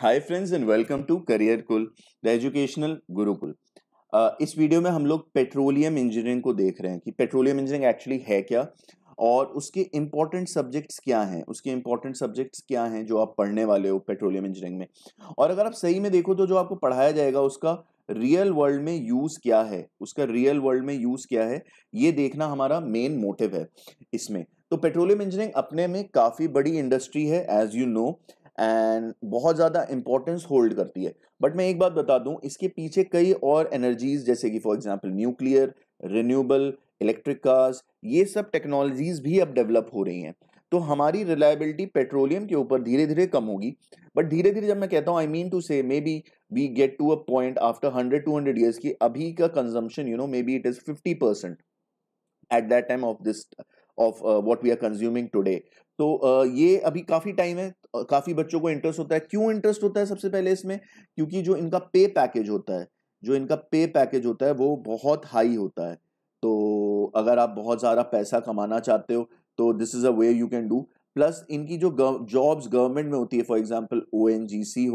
Hi friends and welcome to career cool the educational Gurukul इस video में हम लोग पेट्रोलियम इंजीनियरिंग को देख रहे हैं कि पेट्रोलियम इंजीनियरिंग एक्चुअली है क्या और उसके इम्पॉर्टेंट सब्जेक्ट्स क्या हैं उसके इम्पॉर्टेंट सब्जेक्ट्स क्या हैं जो आप पढ़ने वाले हो पेट्रोलियम इंजीनियरिंग में और अगर आप सही में देखो तो जो आपको पढ़ाया जाएगा उसका रियल वर्ल्ड में यूज़ क्या है उसका रियल वर्ल्ड में यूज़ क्या है ये देखना हमारा मेन मोटिव है इसमें तो पेट्रोलियम इंजीनियरिंग अपने में काफ़ी बड़ी इंडस्ट्री है एज यू नो एंड बहुत ज़्यादा इंपॉर्टेंस होल्ड करती है बट मैं एक बात बता दूं इसके पीछे कई और एनर्जीज जैसे कि for example nuclear renewable electric cars ये सब टेक्नोलॉजीज भी अब डेवलप हो रही हैं तो हमारी रिलायबिलिटी पेट्रोलियम के ऊपर धीरे धीरे कम होगी बट धीरे धीरे जब मैं कहता हूँ आई mean to say maybe we get to a point after hundred two hundred years की अभी का consumption you know maybe it is fifty percent at that time of this of what we are consuming today तो uh, ये अभी काफ़ी time है काफ़ी बच्चों को इंटरेस्ट होता है क्यों इंटरेस्ट होता है सबसे पहले इसमें क्योंकि जो इनका पे पैकेज होता है जो इनका पे पैकेज होता है वो बहुत हाई होता है तो अगर आप बहुत ज़्यादा पैसा कमाना चाहते हो तो this is a way you can do plus इनकी जो जॉब्स गवर्नमेंट में होती है फॉर एग्जाम्पल ओ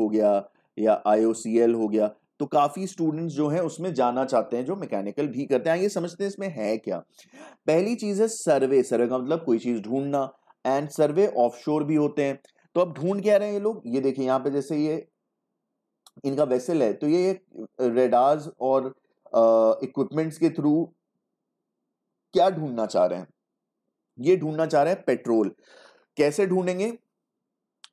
हो गया या आई हो गया तो काफ़ी स्टूडेंट्स जो हैं उसमें जाना चाहते हैं जो मैकेनिकल भी करते हैं ये समझते हैं इसमें है क्या पहली चीज़ है सर्वे सर्वे का मतलब कोई चीज़ ढूंढना एंड सर्वे ऑफशोर भी होते हैं तो अब ढूंढ क्या रहे हैं ये लोग ये देखिए यहाँ पे जैसे ये इनका वेसल है तो ये रेडार्स और इक्विपमेंट्स के थ्रू क्या ढूंढना चाह रहे हैं ये ढूंढना चाह रहे हैं पेट्रोल कैसे ढूंढेंगे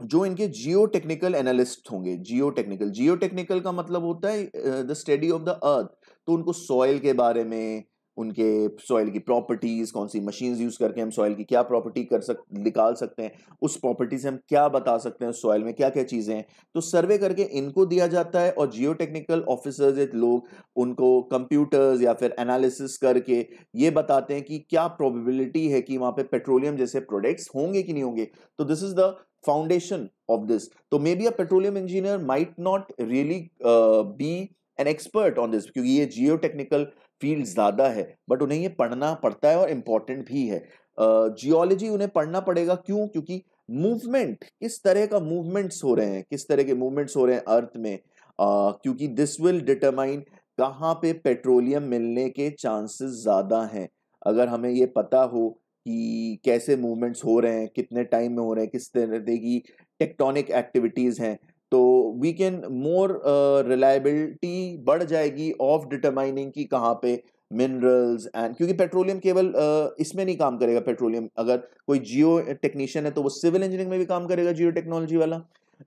जो इनके जियो टेक्निकल एनालिस्ट होंगे जियो टेक्निकल जियो टेक्निकल का मतलब होता है the study of the earth तो उनको सॉइल के बारे में उनके सॉइल की प्रॉपर्टीज़ कौन सी मशीन यूज़ करके हम सॉइल की क्या प्रॉपर्टी कर सक निकाल सकते हैं उस प्रॉपर्टी से हम क्या बता सकते हैं सॉइल में क्या क्या चीज़ें हैं तो सर्वे करके इनको दिया जाता है और जियो टेक्निकल ऑफिसर्स लोग उनको कंप्यूटर्स या फिर एनालिसिस करके ये बताते हैं कि क्या प्रोबेबिलिटी है कि वहाँ पे पेट्रोलियम जैसे प्रोडक्ट्स होंगे कि नहीं होंगे तो this is the foundation of this. So maybe a petroleum engineer might not really uh, be an expert on this क्योंकि ये geotechnical field ज़्यादा है but उन्हें ये पढ़ना पड़ता है और important भी है जियोलॉजी uh, उन्हें पढ़ना पड़ेगा क्यों क्योंकि मूवमेंट किस तरह का मूवमेंट्स हो रहे हैं किस तरह के मूवमेंट्स हो रहे हैं अर्थ में uh, क्योंकि दिस विल डिटरमाइन कहाँ पे पेट्रोलियम मिलने के चांसेस ज़्यादा हैं अगर हमें ये पता हो कि कैसे मूवमेंट्स हो रहे हैं कितने टाइम में हो रहे हैं किस तरह की टेक्टोनिक एक्टिविटीज़ हैं तो वी कैन मोर रिलायबिलिटी बढ़ जाएगी ऑफ डिटरमाइनिंग की कहाँ पे मिनरल्स एंड क्योंकि पेट्रोलियम केवल uh, इसमें नहीं काम करेगा पेट्रोलियम अगर कोई जियो टेक्नीशियन है तो वो सिविल इंजीनियरिंग में भी काम करेगा जियो टेक्नोलॉजी वाला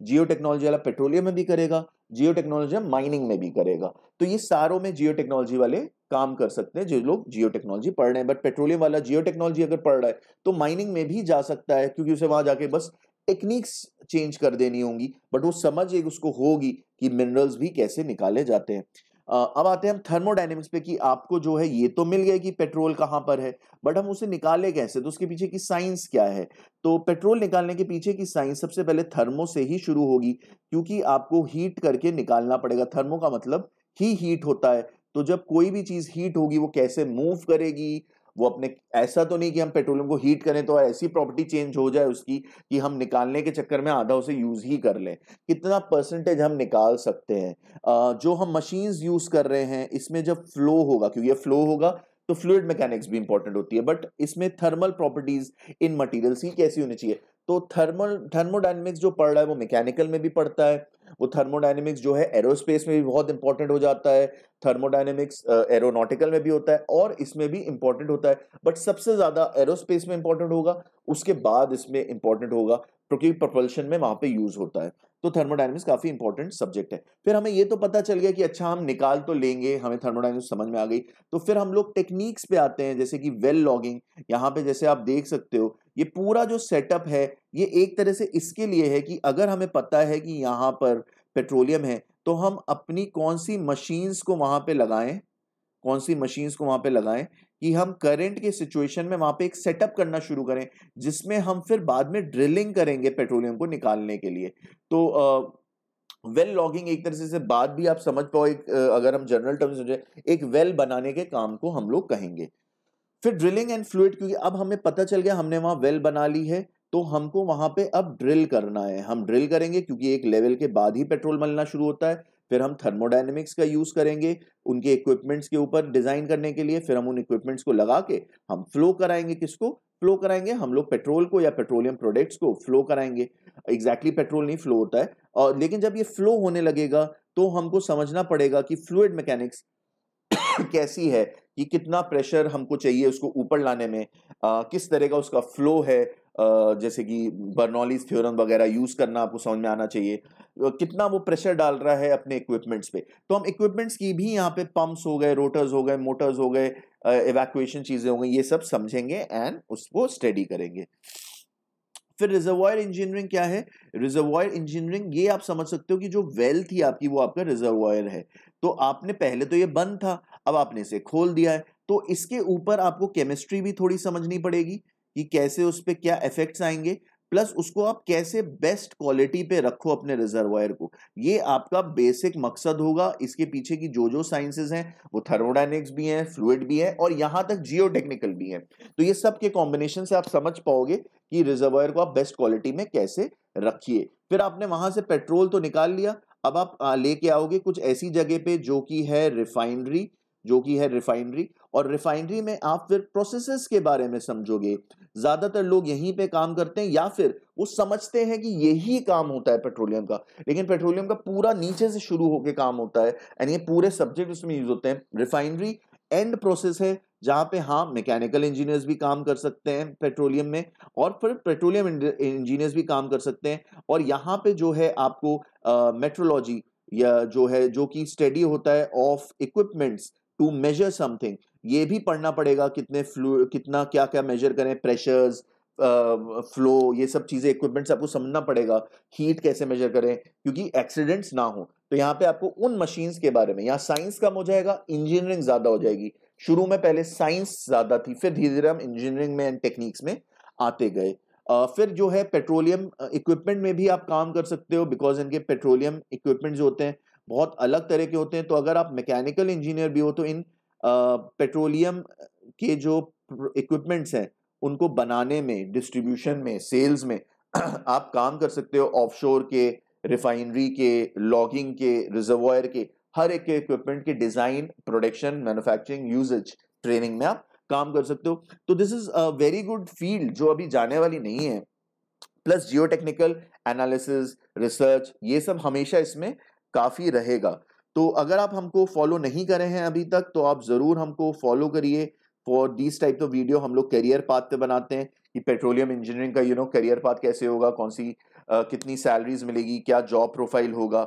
जियो टेक्नोलॉजी वाला पेट्रोलियम में भी करेगा जियो टेक्नोलॉजी माइनिंग में भी करेगा तो ये सारों में जियो टेक्नोलॉजी वाले काम कर सकते हैं जो लोग जियो टेक्नोलॉजी पढ़ रहे हैं बट पेट्रोलियम वाला जियो टेक्नोलॉजी अगर पढ़ रहा है तो माइनिंग में भी जा सकता है क्योंकि उसे वहां जाके बस टेक्निक्स चेंज कर देनी होंगी बट वो समझ एक उसको होगी कि मिनरल्स भी कैसे निकाले जाते हैं अब आते हैं हम थर्मोडाइनमिक्स पे कि आपको जो है ये तो मिल गया कि पेट्रोल कहाँ पर है बट हम उसे निकाले कैसे तो उसके पीछे की साइंस क्या है तो पेट्रोल निकालने के पीछे की साइंस सबसे पहले थर्मो से ही शुरू होगी क्योंकि आपको हीट करके निकालना पड़ेगा थर्मो का मतलब ही हीट होता है तो जब कोई भी चीज़ हीट होगी वो कैसे मूव करेगी वो अपने ऐसा तो नहीं कि हम पेट्रोलियम को हीट करें तो ऐसी प्रॉपर्टी चेंज हो जाए उसकी कि हम निकालने के चक्कर में आधा उसे यूज़ ही कर लें कितना परसेंटेज हम निकाल सकते हैं जो हम मशीन्स यूज़ कर रहे हैं इसमें जब फ्लो होगा क्योंकि ये फ्लो होगा तो फ्लूड मैकेनिक्स भी इंपॉर्टेंट होती है बट इसमें थर्मल प्रॉपर्टीज इन मटेरियल्स की कैसी होनी चाहिए तो थर्मल थर्मोडाइनमिक्स जो पढ़ रहा है वो मैकेनिकल में भी पढ़ता है वो थर्मोडाइनमिक्स जो है एरोस्पेस में भी बहुत इंपॉर्टेंट हो जाता है थर्मोडाइनमिक्स एरोनॉटिकल में भी होता है और इसमें भी इंपॉर्टेंट होता है बट सबसे ज़्यादा एरोस्पेस में इंपॉर्टेंट होगा उसके बाद इसमें इंपॉर्टेंट होगा क्योंकि प्रपल्शन में वहाँ पे यूज़ होता है तो थर्मोडाइनमिक्स काफ़ी इंपॉर्टेंट सब्जेक्ट है फिर हमें ये तो पता चल गया कि अच्छा हम निकाल तो लेंगे हमें थर्मोडाइनमिक्स समझ में आ गई तो फिर हम लोग टेक्निक्स पे आते हैं जैसे कि वेल लॉगिंग यहाँ पे जैसे आप देख सकते हो ये पूरा जो सेटअप है ये एक तरह से इसके लिए है कि अगर हमें पता है कि यहाँ पर पेट्रोलियम है तो हम अपनी कौन सी मशीन्स को वहाँ पे लगाएं कौन सी मशीन्स को वहाँ पे लगाएं कि हम करंट के सिचुएशन में वहाँ पे एक सेटअप करना शुरू करें जिसमें हम फिर बाद में ड्रिलिंग करेंगे पेट्रोलियम को निकालने के लिए तो आ, वेल well लॉगिंग एक तरह से बात भी आप समझ पाओ एक अगर हम जनरल टर्म समझे एक वेल well बनाने के काम को हम लोग कहेंगे फिर ड्रिलिंग एंड फ्लूड क्योंकि अब हमें पता चल गया हमने वहाँ वेल बना ली है तो हमको वहाँ पे अब ड्रिल करना है हम ड्रिल करेंगे क्योंकि एक लेवल के बाद ही पेट्रोल मलना शुरू होता है फिर हम थर्मोडाइनमिक्स का यूज़ करेंगे उनके इक्विपमेंट्स के ऊपर डिज़ाइन करने के लिए फिर हम उन इक्विपमेंट्स को लगा के हम फ्लो कराएंगे किसको फ्लो कराएंगे हम लोग पेट्रोल को या पेट्रोलियम प्रोडक्ट्स को फ्लो कराएंगे एग्जैक्टली exactly पेट्रोल नहीं फ्लो होता है और लेकिन जब ये फ्लो होने लगेगा तो हमको समझना पड़ेगा कि फ्लूड मैकेनिक्स कैसी है कि कितना प्रेशर हमको चाहिए उसको ऊपर लाने में आ, किस तरह का उसका फ्लो है आ, जैसे कि बर्नॉलीज थ्योरम वगैरह यूज़ करना आपको समझ में आना चाहिए कितना वो प्रेशर डाल रहा है अपने इक्विपमेंट्स पे तो हम इक्विपमेंट्स की भी यहाँ पे पंप्स हो गए रोटर्स हो गए मोटर्स हो गए इवैक्यूएशन चीज़ें हो गई ये सब समझेंगे एंड उसको स्टडी करेंगे फिर रिजर्वॉयर इंजीनियरिंग क्या है रिजर्वॉयर इंजीनियरिंग ये आप समझ सकते हो कि जो वेल थी आपकी वो आपका रिजर्वॉयर है तो आपने पहले तो ये बंद था अब आपने इसे खोल दिया है तो इसके ऊपर आपको केमिस्ट्री भी थोड़ी समझनी पड़ेगी कि कैसे उस पर क्या इफेक्ट्स आएंगे प्लस उसको आप कैसे बेस्ट क्वालिटी पे रखो अपने रिजर्वायर को ये आपका बेसिक मकसद होगा इसके पीछे की जो जो साइंसेज हैं वो थर्मोडाइनिक्स भी हैं फ्लूड भी हैं और यहाँ तक जियो भी हैं तो ये सब के कॉम्बिनेशन से आप समझ पाओगे कि रिजर्वायर को आप बेस्ट क्वालिटी में कैसे रखिए फिर आपने वहां से पेट्रोल तो निकाल लिया अब आप लेके आओगे कुछ ऐसी जगह पे जो कि है रिफाइनरी जो कि है रिफाइनरी और रिफाइनरी में आप फिर प्रोसेसेस के बारे में समझोगे ज़्यादातर लोग यहीं पे काम करते हैं या फिर वो समझते हैं कि यही काम होता है पेट्रोलियम का लेकिन पेट्रोलियम का पूरा नीचे से शुरू होकर काम होता है एंड ये पूरे सब्जेक्ट उसमें यूज़ होते हैं रिफाइनरी एंड प्रोसेस है जहाँ पे हाँ मैकेनिकल इंजीनियर्स भी काम कर सकते हैं पेट्रोलियम में और फिर पेट्रोलियम इंजीनियर्स भी काम कर सकते हैं और यहाँ पे जो है आपको मेट्रोलॉजी या जो है जो कि स्टडी होता है of equipments to measure something ये भी पढ़ना पड़ेगा कितने फ्लू कितना क्या क्या मेजर करें प्रेशर्स फ्लो uh, ये सब चीज़ें इक्विपमेंट्स आपको समझना पड़ेगा हीट कैसे मेजर करें क्योंकि एक्सीडेंट्स ना हो तो यहाँ पे आपको उन मशीन्स के बारे में यहाँ साइंस कम हो जाएगा इंजीनियरिंग ज़्यादा हो जाएगी शुरू में पहले साइंस ज़्यादा थी फिर धीरे धीरे हम इंजीनियरिंग में एंड टेक्निक्स में आते गए uh, फिर जो है पेट्रोलियम इक्विपमेंट में भी आप काम कर सकते हो बिकॉज इनके पेट्रोलियम इक्विपमेंट जो होते हैं बहुत अलग तरह के होते हैं तो अगर आप मैकेनिकल इंजीनियर भी हो तो इन पेट्रोलियम के जो इक्विपमेंट्स हैं उनको बनाने में डिस्ट्रीब्यूशन में सेल्स में आप काम कर सकते हो ऑफशोर के रिफाइनरी के लॉगिंग के रिजर्वायर के हर एक के इक्विपमेंट के design production manufacturing usages training में आप काम कर सकते हो तो this is a very good field जो अभी जाने वाली नहीं है plus geo technical analysis research ये सब हमेशा इसमें काफ़ी रहेगा तो अगर आप हमको फॉलो नहीं करे हैं अभी तक तो आप ज़रूर हमको फॉलो करिए for this type of video हम लोग करियर पाथ पे बनाते हैं कि पेट्रोलियम इंजीनियरिंग का यू नो करियर पाथ कैसे होगा कौन सी आ, कितनी सैलरीज मिलेगी क्या जॉब प्रोफाइल होगा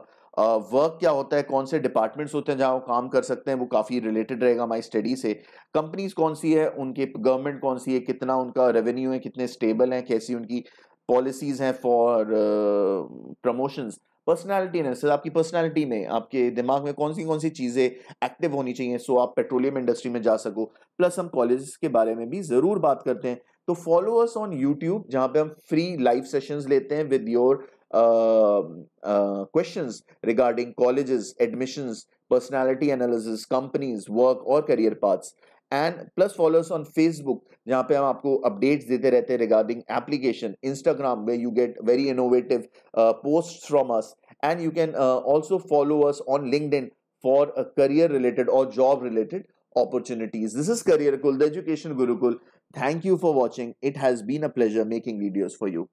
वर्क क्या होता है कौन से डिपार्टमेंट्स होते हैं जहाँ वो काम कर सकते हैं वो काफ़ी रिलेटेड रहेगा हमारी स्टडी से कंपनीज कौन सी है उनके गवर्नमेंट कौन सी है कितना उनका रेवेन्यू है कितने स्टेबल हैं कैसी उनकी पॉलिसीज़ हैं for promotions uh, personality sir आपकी पर्सनैलिटी में आपके दिमाग में कौन सी कौन सी चीज़ें एक्टिव होनी चाहिए सो आप पेट्रोलियम इंडस्ट्री में जा सको प्लस हम कॉलेज के बारे में भी ज़रूर बात करते हैं तो फॉलोअर्स ऑन यूट्यूब जहाँ पे हम फ्री लाइव सेशंस लेते हैं with your question regarding college admissions personality analysis companies work और career paths and plus followers on Facebook जहां पे हम आपको अपडेट्स देते रहते हैं regarding application Instagram where you get very innovative post from us and you can also follow followers on LinkedIn for career related और job related opportunities this is career cool the education Gurukul thank you for watching it has been a pleasure making videos for you